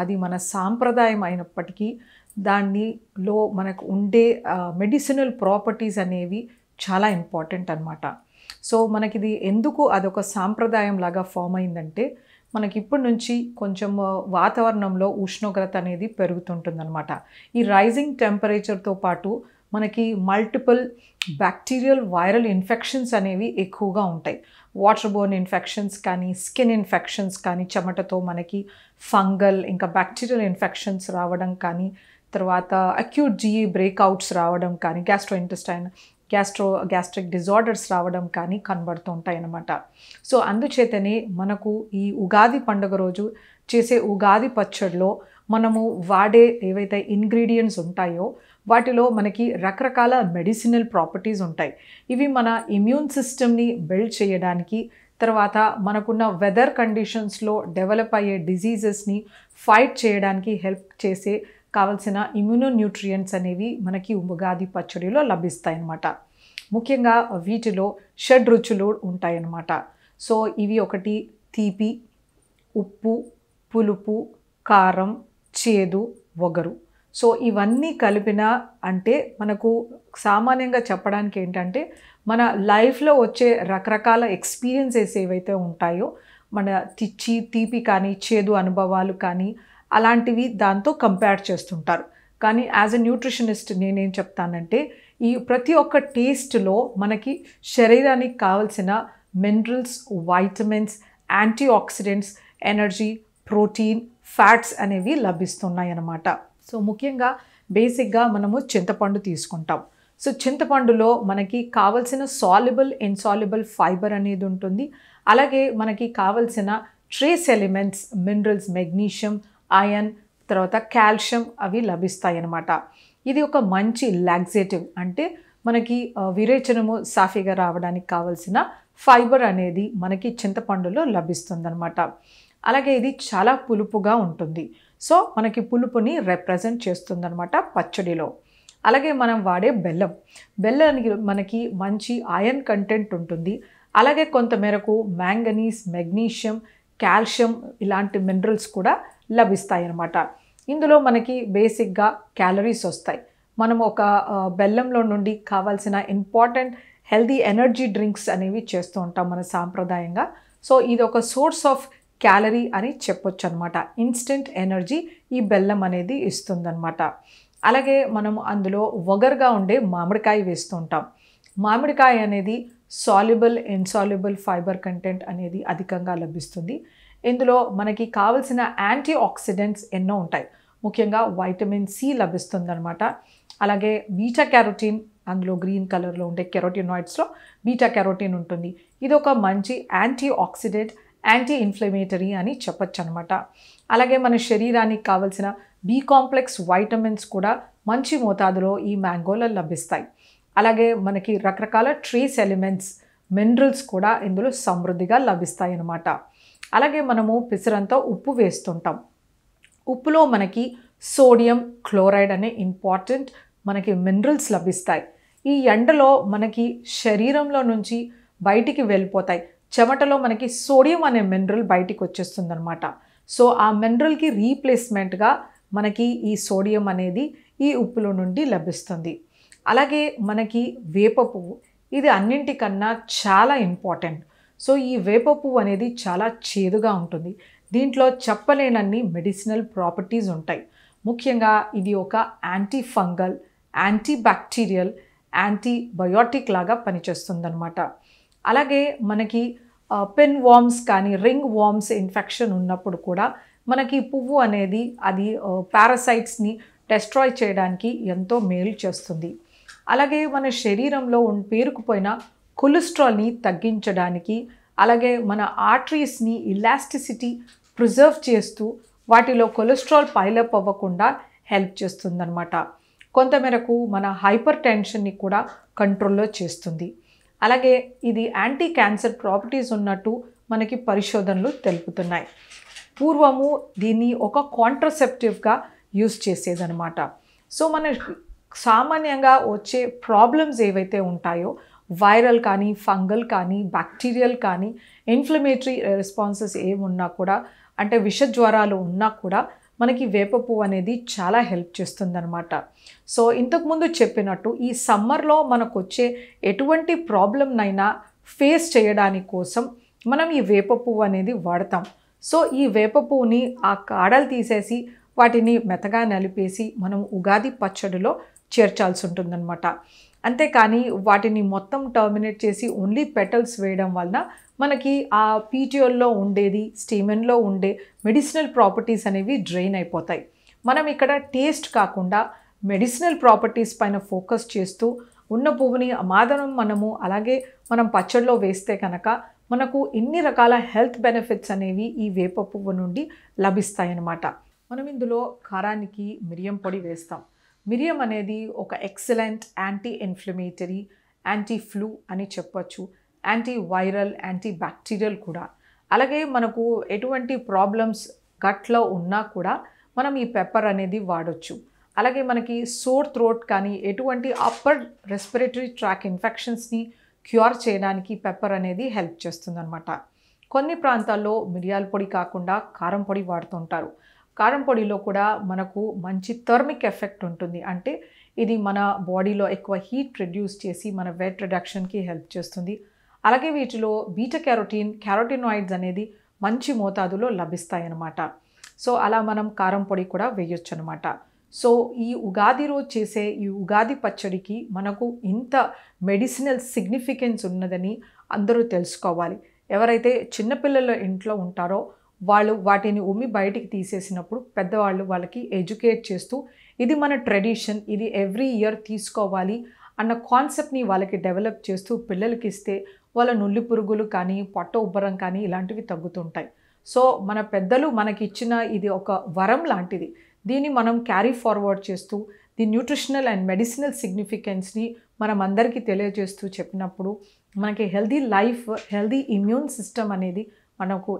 అది మన సాంప్రదాయం అయినప్పటికీ దానిలో మనకు ఉండే మెడిసినల్ ప్రాపర్టీస్ అనేవి చాలా ఇంపార్టెంట్ అనమాట సో మనకిది ఎందుకు అదొక సాంప్రదాయం లాగా ఫామ్ అయిందంటే మనకి ఇప్పటి నుంచి కొంచెం వాతావరణంలో ఉష్ణోగ్రత అనేది పెరుగుతుంటుందన్నమాట ఈ రైజింగ్ టెంపరేచర్తో పాటు మనకి మల్టిపుల్ బ్యాక్టీరియల్ వైరల్ ఇన్ఫెక్షన్స్ అనేవి ఎక్కువగా ఉంటాయి వాటర్ బోర్న్ ఇన్ఫెక్షన్స్ కానీ స్కిన్ ఇన్ఫెక్షన్స్ కానీ చెమటతో మనకి ఫంగల్ ఇంకా బ్యాక్టీరియల్ ఇన్ఫెక్షన్స్ రావడం కానీ తర్వాత అక్యూట్ జీఈ బ్రేక్అవుట్స్ రావడం కానీ gastro intestine gastro gastric disorders రావడం కానీ కనబడుతూ ఉంటాయి అన్నమాట సో అందుచేతనే మనకు ఈ ఉగాది పండుగ రోజు చేసే ఉగాది పచ్చడిలో మనము వాడే ఏవైతే ఇంగ్రీడియంట్స్ ఉంటాయో వాటిలో మనకి రకరకాల మెడిసినల్ ప్రాపర్టీస్ ఉంటాయి ఇవి మన ఇమ్యూన్ సిస్టమ్ని బిల్డ్ చేయడానికి తర్వాత మనకున్న వెదర్ కండిషన్స్లో డెవలప్ అయ్యే డిజీజెస్ని ఫైట్ చేయడానికి హెల్ప్ చేసే కావలసిన ఇమ్యూనో న్యూట్రియంట్స్ అనేవి మనకి ఉగాది పచ్చడిలో లభిస్తాయి ముఖ్యంగా వీటిలో షడ్ రుచులు ఉంటాయన్నమాట సో ఇవి ఒకటి తీపి ఉప్పు పులుపు కారం చేదు వగరు సో ఇవన్నీ కలిపిన అంటే మనకు సామాన్యంగా చెప్పడానికి ఏంటంటే మన లైఫ్లో వచ్చే రకరకాల ఎక్స్పీరియన్సెస్ ఏవైతే ఉంటాయో మన తిచ్చి తీపి కానీ చేదు అనుభవాలు కానీ అలాంటివి దాంతో కంపేర్ చేస్తుంటారు కానీ యాజ్ ఎ న్యూట్రిషనిస్ట్ నేనేం చెప్తానంటే ఈ ప్రతి ఒక్క టేస్ట్లో మనకి శరీరానికి కావలసిన minerals vitamins anti oxidants energy protein fats అనేవి లభిస్తున్నాయి అన్నమాట సో ముఖ్యంగా బేసిక్గా మనము చింతపండు తీసుకుంటాం సో చింతపండులో మనకి కావలసిన సాల్యుబుల్ ఇన్సాల్యుబుల్ ఫైబర్ అనేది ఉంటుంది అలాగే మనకి కావలసిన trace elements minerals magnesium iron తర్వాత కాల్షియం అవి లభిస్తాయి అన్నమాట ఇది ఒక మంచి లాగ్జేటివ్ అంటే మనకి విరేచనము సాఫీగా రావడానికి కావలసిన ఫైబర్ అనేది మనకి చింతపండులో లభిస్తుందన్నమాట అలాగే ఇది చాలా పులుపుగా ఉంటుంది సో మనకి పులుపుని రిప్రజెంట్ చేస్తుందనమాట పచ్చడిలో అలాగే మనం వాడే బెల్లం బెల్లానికి మనకి మంచి ఆయన్ కంటెంట్ ఉంటుంది అలాగే కొంతమేరకు మ్యాంగనీస్ మెగ్నీషియం కాల్షియం ఇలాంటి మినరల్స్ కూడా లభిస్తాయి అన్నమాట ఇందులో మనకి బేసిక్గా క్యాలరీస్ వస్తాయి మనం ఒక బెల్లంలో నుండి కావాల్సిన ఇంపార్టెంట్ హెల్దీ ఎనర్జీ డ్రింక్స్ అనేవి చేస్తూ ఉంటాం మన సాంప్రదాయంగా సో ఇది ఒక సోర్స్ ఆఫ్ క్యాలరీ అని చెప్పొచ్చు అనమాట ఇన్స్టెంట్ ఎనర్జీ ఈ బెల్లం అనేది ఇస్తుందన్నమాట అలాగే మనం అందులో వగరుగా ఉండే మామిడికాయ వేస్తుంటాం మామిడికాయ అనేది సాల్యుబుల్ ఇన్సాల్యుబుల్ ఫైబర్ కంటెంట్ అనేది అధికంగా లభిస్తుంది ఇందులో మనకి కావలసిన యాంటీ ఆక్సిడెంట్స్ ఎన్నో ఉంటాయి ముఖ్యంగా వైటమిన్ సి లభిస్తుందనమాట అలాగే బీటా క్యారోటీన్ అందులో గ్రీన్ కలర్లో ఉండే కెరోటినాయిడ్స్లో బీటా కెరోటీన్ ఉంటుంది ఇది ఒక మంచి యాంటీ ఆక్సిడెంట్ యాంటీ ఇన్ఫ్లమేటరీ అని చెప్పచ్చు అనమాట అలాగే మన శరీరానికి కావలసిన బి కాంప్లెక్స్ వైటమిన్స్ కూడా మంచి మోతాదులో ఈ మ్యాంగోలో లభిస్తాయి అలాగే మనకి రకరకాల ట్రీస్ ఎలిమెంట్స్ మినరల్స్ కూడా ఇందులో సమృద్ధిగా లభిస్తాయి అన్నమాట అలాగే మనము పిసరంతో ఉప్పు వేస్తుంటాం ఉప్పులో మనకి సోడియం క్లోరైడ్ అనే ఇంపార్టెంట్ మనకి మినరల్స్ లభిస్తాయి ఈ ఎండలో మనకి శరీరంలో నుంచి బయటికి వెళ్ళిపోతాయి చెమటలో మనకి సోడియం అనే మినరల్ బయటికి వచ్చేస్తుంది అనమాట సో ఆ మినరల్కి రీప్లేస్మెంట్గా మనకి ఈ సోడియం అనేది ఈ ఉప్పులో నుండి లభిస్తుంది అలాగే మనకి వేప పువ్వు ఇది అన్నింటికన్నా చాలా ఇంపార్టెంట్ సో ఈ వేప పువ్వు అనేది చాలా చేదుగా ఉంటుంది దీంట్లో చెప్పలేనన్ని మెడిసినల్ ప్రాపర్టీస్ ఉంటాయి ముఖ్యంగా ఇది ఒక anti fungal anti bacterial antibiotic లాగా అనమాట అలాగే మనకి పెన్ వామ్స్ కానీ రింగ్ వామ్స్ ఇన్ఫెక్షన్ ఉన్నప్పుడు కూడా మనకి పువ్వు అనేది అది పారాసైట్స్ని డెస్ట్రాయ్ చేయడానికి ఎంతో మేలు చేస్తుంది అలాగే మన శరీరంలో పేరుకుపోయిన కొలెస్ట్రాల్ని తగ్గించడానికి అలాగే మన ఆర్టరీస్ని ఇలాస్టిసిటీ ప్రిజర్వ్ చేస్తూ వాటిలో కొలెస్ట్రాల్ పైలప్ అవ్వకుండా హెల్ప్ చేస్తుందన్నమాట కొంతమేరకు మన హైపర్ టెన్షన్ని కూడా కంట్రోల్లో చేస్తుంది అలాగే ఇది యాంటీ క్యాన్సర్ ప్రాపర్టీస్ ఉన్నట్టు మనకి పరిశోధనలు తెలుపుతున్నాయి పూర్వము దీన్ని ఒక కాంట్రసెప్టివ్గా యూస్ చేసేదనమాట సో మన సామాన్యంగా వచ్చే ప్రాబ్లమ్స్ ఏవైతే ఉంటాయో వైరల్ కానీ ఫంగల్ కానీ బ్యాక్టీరియల్ కానీ ఇన్ఫ్లమేటరీ రెస్పాన్సెస్ ఏమున్నా కూడా అంటే విష జ్వరాలు ఉన్నా కూడా మనకి వేప పువ్వు అనేది చాలా హెల్ప్ చేస్తుందనమాట సో ఇంతకుముందు చెప్పినట్టు ఈ సమ్మర్లో మనకు వచ్చే ఎటువంటి ప్రాబ్లంనైనా ఫేస్ చేయడానికి కోసం మనం ఈ వేప పువ్వు అనేది వాడతాం సో ఈ వేప పువ్వుని ఆ కాడలు తీసేసి వాటిని మెతగా నలిపేసి మనం ఉగాది పచ్చడిలో చేర్చాల్సి ఉంటుందన్నమాట అంతేకాని వాటిని మొత్తం టర్మినేట్ చేసి ఓన్లీ పెటల్స్ వేయడం వలన మనకి ఆ పీటియోల్లో ఉండేది స్టీమెన్లో ఉండే మెడిసినల్ ప్రాపర్టీస్ అనేవి డ్రైన్ అయిపోతాయి మనం ఇక్కడ టేస్ట్ కాకుండా మెడిసినల్ ప్రాపర్టీస్ పైన ఫోకస్ చేస్తూ ఉన్న పువ్వుని అమాదనం మనము అలాగే మనం పచ్చడిలో వేస్తే కనుక మనకు ఎన్ని రకాల హెల్త్ బెనిఫిట్స్ అనేవి ఈ వేప పువ్వు నుండి లభిస్తాయన్నమాట మనం ఇందులో కారానికి మిరియం పొడి వేస్తాం మిరియం అనేది ఒక excellent anti inflammatory anti flu అని చెప్పచ్చు యాంటీ వైరల్ యాంటీ బ్యాక్టీరియల్ కూడా అలాగే మనకు ఎటువంటి ప్రాబ్లమ్స్ గట్లో ఉన్నా కూడా మనం ఈ పెప్పర్ అనేది వాడొచ్చు అలాగే మనకి సోర్ థ్రోట్ కానీ ఎటువంటి అప్పర్ రెస్పిరేటరీ ట్రాక్ ఇన్ఫెక్షన్స్ని క్యూర్ చేయడానికి పెప్పర్ అనేది హెల్ప్ చేస్తుందన్నమాట కొన్ని ప్రాంతాల్లో మిరియాల పొడి కాకుండా కారం పొడి వాడుతుంటారు కారం పొడిలో కూడా మనకు మంచి థర్మిక్ ఎఫెక్ట్ ఉంటుంది అంటే ఇది మన బాడీలో ఎక్కువ హీట్ రిడ్యూస్ చేసి మన వెయిట్ రిడక్షన్కి హెల్ప్ చేస్తుంది అలాగే వీటిలో బీట క్యారోటీన్ క్యారోటినాయిడ్స్ అనేది మంచి మోతాదులో లభిస్తాయన్నమాట సో అలా మనం కారం పొడి కూడా వేయొచ్చు అనమాట సో ఈ ఉగాది రోజు చేసే ఈ ఉగాది పచ్చడికి మనకు ఇంత మెడిసినల్ సిగ్నిఫికెన్స్ ఉన్నదని అందరూ తెలుసుకోవాలి ఎవరైతే చిన్నపిల్లల ఇంట్లో ఉంటారో వాళ్ళు వాటిని ఉమ్మి బయటికి తీసేసినప్పుడు పెద్దవాళ్ళు వాళ్ళకి ఎడ్యుకేట్ చేస్తూ ఇది మన ట్రెడిషన్ ఇది ఎవ్రీ ఇయర్ తీసుకోవాలి అన్న కాన్సెప్ట్ని వాళ్ళకి డెవలప్ చేస్తూ పిల్లలకి ఇస్తే వాళ్ళ నుల్లి పురుగులు కానీ పొట్ట ఉబ్బరం కానీ ఇలాంటివి తగ్గుతుంటాయి సో మన పెద్దలు మనకిచ్చిన ఇది ఒక వరం లాంటిది దీన్ని మనం క్యారీ ఫార్వర్డ్ చేస్తూ ది న్యూట్రిషనల్ అండ్ మెడిసినల్ సిగ్నిఫికెన్స్ని మనం అందరికీ తెలియజేస్తూ చెప్పినప్పుడు మనకి healthy life healthy immune system అనేది మనకు